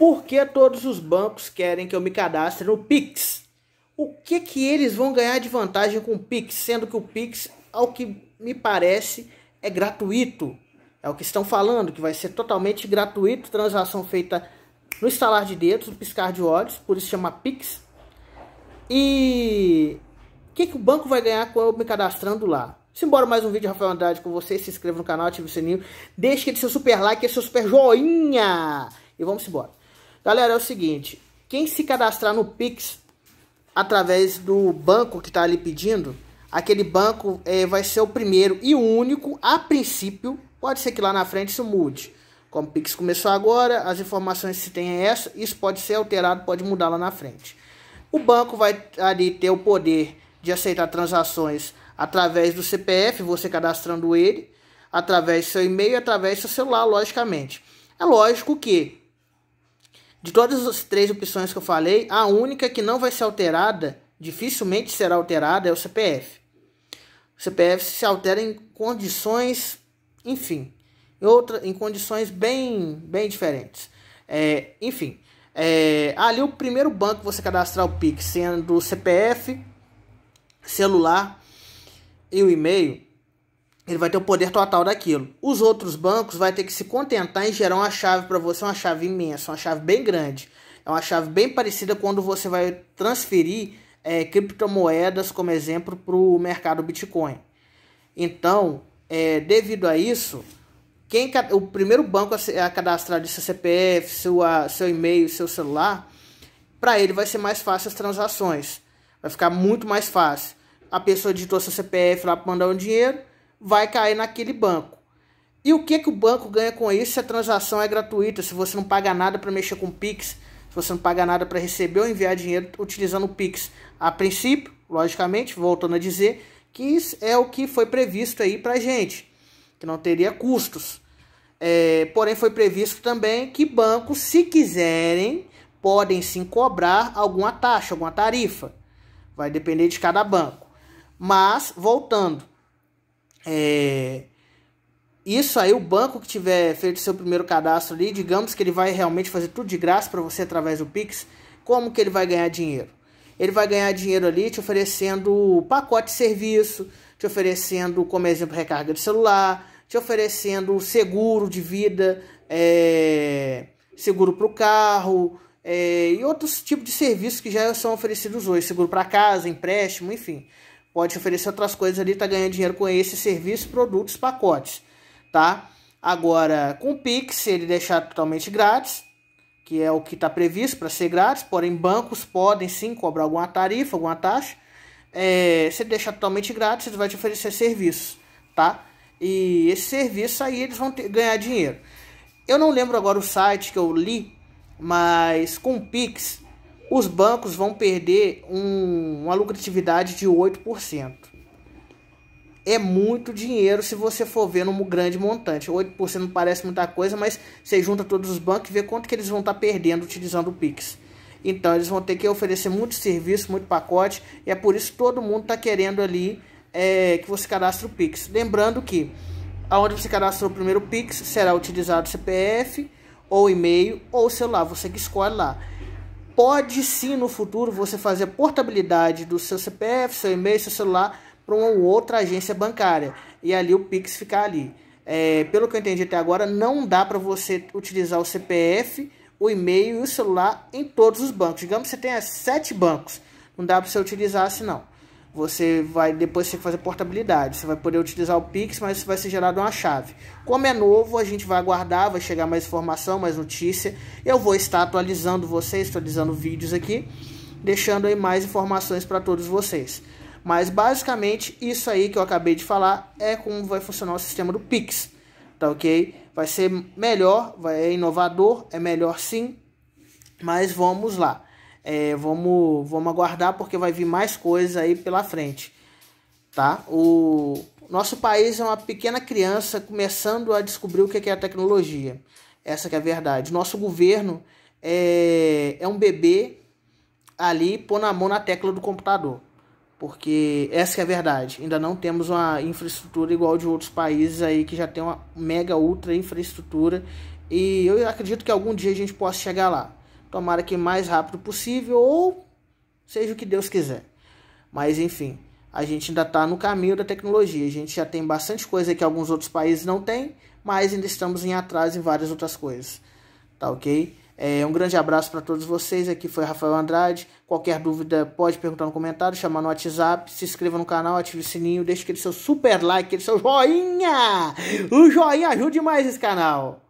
por que todos os bancos querem que eu me cadastre no Pix? O que, que eles vão ganhar de vantagem com o Pix, sendo que o Pix, ao que me parece, é gratuito. É o que estão falando, que vai ser totalmente gratuito, transação feita no estalar de dedos, no piscar de olhos, por isso chama Pix. E o que, que o banco vai ganhar com eu me cadastrando lá? Simbora mais um vídeo, Rafael Andrade com vocês. Se inscreva no canal, ative o sininho, deixe aquele seu super like, e seu super joinha. E vamos embora. Galera, é o seguinte, quem se cadastrar no Pix através do banco que está ali pedindo, aquele banco é, vai ser o primeiro e único, a princípio, pode ser que lá na frente isso mude. Como o Pix começou agora, as informações que se tem é essa, isso pode ser alterado, pode mudar lá na frente. O banco vai ali ter o poder de aceitar transações através do CPF, você cadastrando ele, através do seu e-mail e através do seu celular, logicamente. É lógico que de todas as três opções que eu falei, a única que não vai ser alterada, dificilmente será alterada, é o CPF. O CPF se altera em condições, enfim, em, outra, em condições bem, bem diferentes. É, enfim, é, ali o primeiro banco você cadastrar o PIX, sendo o CPF, celular e o e-mail, ele vai ter o poder total daquilo. Os outros bancos vai ter que se contentar em gerar uma chave para você, uma chave imensa, uma chave bem grande. É uma chave bem parecida quando você vai transferir é, criptomoedas, como exemplo, para o mercado Bitcoin. Então, é, devido a isso, quem o primeiro banco a cadastrar de seu CPF, seu e-mail, seu celular, para ele vai ser mais fácil as transações. Vai ficar muito mais fácil. A pessoa digitou seu CPF lá para mandar um dinheiro, vai cair naquele banco. E o que, que o banco ganha com isso se a transação é gratuita, se você não paga nada para mexer com o Pix, se você não paga nada para receber ou enviar dinheiro utilizando o Pix? A princípio, logicamente, voltando a dizer que isso é o que foi previsto aí para gente, que não teria custos. É, porém, foi previsto também que bancos, se quiserem, podem sim cobrar alguma taxa, alguma tarifa. Vai depender de cada banco. Mas, voltando, é, isso aí, o banco que tiver feito seu primeiro cadastro ali, digamos que ele vai realmente fazer tudo de graça para você através do Pix, como que ele vai ganhar dinheiro? Ele vai ganhar dinheiro ali te oferecendo pacote de serviço, te oferecendo, como exemplo, recarga de celular, te oferecendo seguro de vida, é, seguro para o carro é, e outros tipos de serviços que já são oferecidos hoje, seguro para casa, empréstimo, enfim. Pode oferecer outras coisas ali, tá ganhando dinheiro com esse serviço, produtos, pacotes, tá? Agora, com o Pix, ele deixar totalmente grátis, que é o que está previsto para ser grátis, porém bancos podem sim cobrar alguma tarifa, alguma taxa. É, se ele deixar totalmente grátis, ele vai te oferecer serviços, tá? E esse serviço aí eles vão ter, ganhar dinheiro. Eu não lembro agora o site que eu li, mas com o Pix os bancos vão perder um, uma lucratividade de 8%. É muito dinheiro se você for ver num grande montante. 8% não parece muita coisa, mas você junta todos os bancos e vê quanto que eles vão estar tá perdendo utilizando o Pix. Então eles vão ter que oferecer muito serviço, muito pacote, e é por isso que todo mundo está querendo ali é, que você cadastre o Pix. Lembrando que aonde você cadastrou o primeiro Pix será utilizado CPF, ou e-mail, ou celular, você que escolhe lá pode sim no futuro você fazer a portabilidade do seu CPF, seu e-mail, seu celular para uma outra agência bancária e ali o Pix ficar ali. É, pelo que eu entendi até agora, não dá para você utilizar o CPF, o e-mail e o celular em todos os bancos. Digamos que você tenha sete bancos, não dá para você utilizar assim não. Você vai depois você fazer portabilidade, você vai poder utilizar o Pix, mas vai ser gerado uma chave. Como é novo, a gente vai aguardar, vai chegar mais informação, mais notícia. Eu vou estar atualizando vocês, atualizando vídeos aqui, deixando aí mais informações para todos vocês. Mas basicamente isso aí que eu acabei de falar é como vai funcionar o sistema do Pix, tá ok? Vai ser melhor, vai, é inovador, é melhor sim, mas vamos lá. É, vamos, vamos aguardar porque vai vir mais coisa aí pela frente, tá? O nosso país é uma pequena criança começando a descobrir o que é, é a tecnologia. Essa que é a verdade. Nosso governo é, é um bebê ali pôr na mão na tecla do computador. Porque essa é a verdade. Ainda não temos uma infraestrutura igual de outros países aí que já tem uma mega ultra infraestrutura. E eu acredito que algum dia a gente possa chegar lá. Tomara que mais rápido possível ou seja o que Deus quiser. Mas enfim, a gente ainda está no caminho da tecnologia. A gente já tem bastante coisa que alguns outros países não têm, mas ainda estamos em atraso em várias outras coisas. Tá ok? É, um grande abraço para todos vocês. Aqui foi Rafael Andrade. Qualquer dúvida pode perguntar no comentário, chamar no WhatsApp, se inscreva no canal, ative o sininho, deixe aquele seu super like, aquele seu joinha. O joinha ajude mais esse canal.